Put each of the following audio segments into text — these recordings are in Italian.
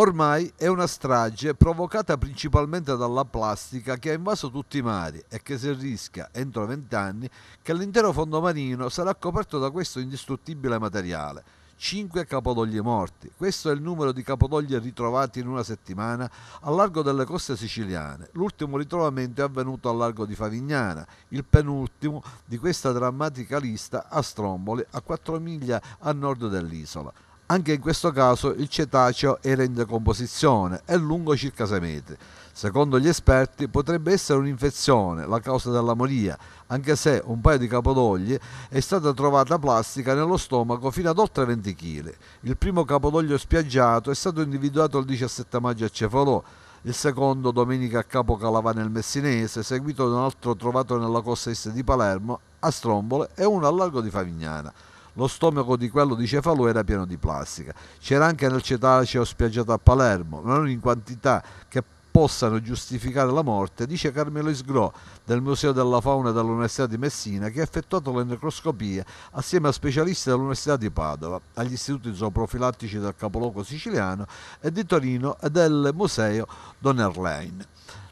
Ormai è una strage provocata principalmente dalla plastica che ha invaso tutti i mari e che si rischia entro vent'anni che l'intero fondo marino sarà coperto da questo indistruttibile materiale. Cinque capodoglie morti. Questo è il numero di capodoglie ritrovati in una settimana a largo delle coste siciliane. L'ultimo ritrovamento è avvenuto a largo di Favignana, il penultimo di questa drammatica lista a Stromboli, a 4 miglia a nord dell'isola. Anche in questo caso il cetaceo era in decomposizione e lungo circa 6 metri. Secondo gli esperti potrebbe essere un'infezione la causa della moria, anche se un paio di capodogli è stata trovata plastica nello stomaco fino ad oltre 20 kg. Il primo capodoglio spiaggiato è stato individuato il 17 maggio a Cefalò, il secondo domenica a Capo Calavà nel Messinese, seguito da un altro trovato nella costa est di Palermo, a Strombole e uno al largo di Favignana. Lo stomaco di quello di Cefalù era pieno di plastica. C'era anche nel cetaceo spiaggiato a Palermo, ma non in quantità che possano giustificare la morte, dice Carmelo Isgro del Museo della Fauna dell'Università di Messina che ha effettuato le necroscopie assieme a specialisti dell'Università di Padova, agli istituti zooprofilattici del capoluogo siciliano e di Torino e del Museo Don Erlein.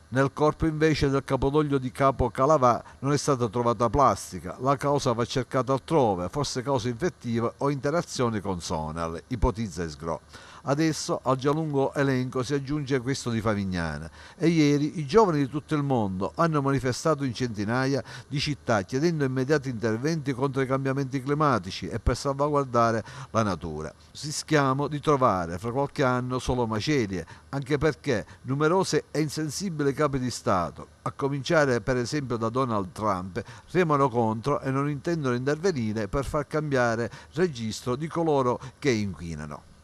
Nel corpo invece del capodoglio di capo Calavà non è stata trovata plastica, la causa va cercata altrove, forse causa infettiva o interazione con Sonal, ipotizza Sgro. Adesso al già lungo elenco si aggiunge questo di Favignana e ieri i giovani di tutto il mondo hanno manifestato in centinaia di città chiedendo immediati interventi contro i cambiamenti climatici e per salvaguardare la natura. Rischiamo di trovare fra qualche anno solo macerie, anche perché numerose e insensibili capi di Stato, a cominciare per esempio da Donald Trump, remano contro e non intendono intervenire per far cambiare registro di coloro che inquinano.